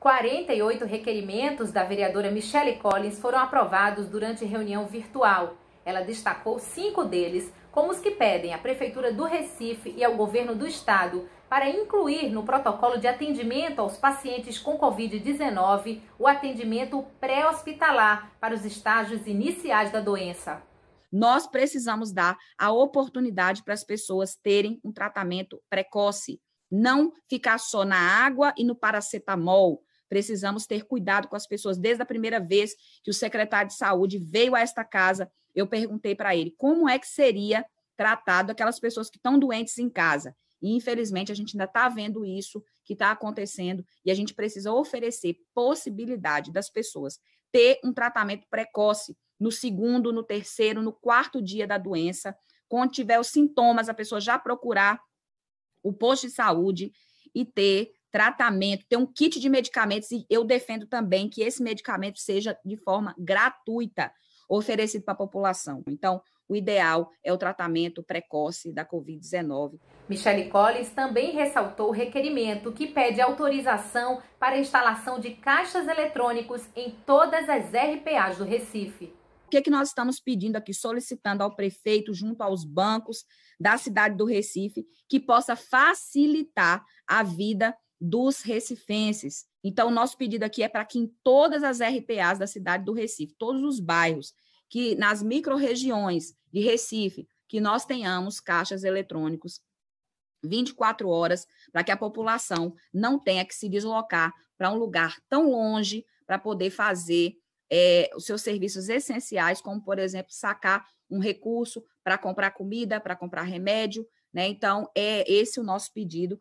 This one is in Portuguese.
48 requerimentos da vereadora Michele Collins foram aprovados durante reunião virtual. Ela destacou cinco deles como os que pedem à Prefeitura do Recife e ao Governo do Estado para incluir no protocolo de atendimento aos pacientes com Covid-19 o atendimento pré-hospitalar para os estágios iniciais da doença. Nós precisamos dar a oportunidade para as pessoas terem um tratamento precoce, não ficar só na água e no paracetamol, precisamos ter cuidado com as pessoas. Desde a primeira vez que o secretário de saúde veio a esta casa, eu perguntei para ele como é que seria tratado aquelas pessoas que estão doentes em casa. E, infelizmente, a gente ainda está vendo isso que está acontecendo e a gente precisa oferecer possibilidade das pessoas ter um tratamento precoce no segundo, no terceiro, no quarto dia da doença. Quando tiver os sintomas, a pessoa já procurar o posto de saúde e ter tratamento, tem um kit de medicamentos, e eu defendo também que esse medicamento seja de forma gratuita oferecido para a população. Então, o ideal é o tratamento precoce da Covid-19. Michele Collins também ressaltou o requerimento que pede autorização para a instalação de caixas eletrônicos em todas as RPAs do Recife. O que, é que nós estamos pedindo aqui, solicitando ao prefeito, junto aos bancos da cidade do Recife, que possa facilitar a vida dos recifenses. Então, nosso pedido aqui é para que em todas as RPAs da cidade do Recife, todos os bairros, que nas micro-regiões de Recife, que nós tenhamos caixas eletrônicos 24 horas, para que a população não tenha que se deslocar para um lugar tão longe para poder fazer é, os seus serviços essenciais, como, por exemplo, sacar um recurso para comprar comida, para comprar remédio. Né? Então, é esse o nosso pedido.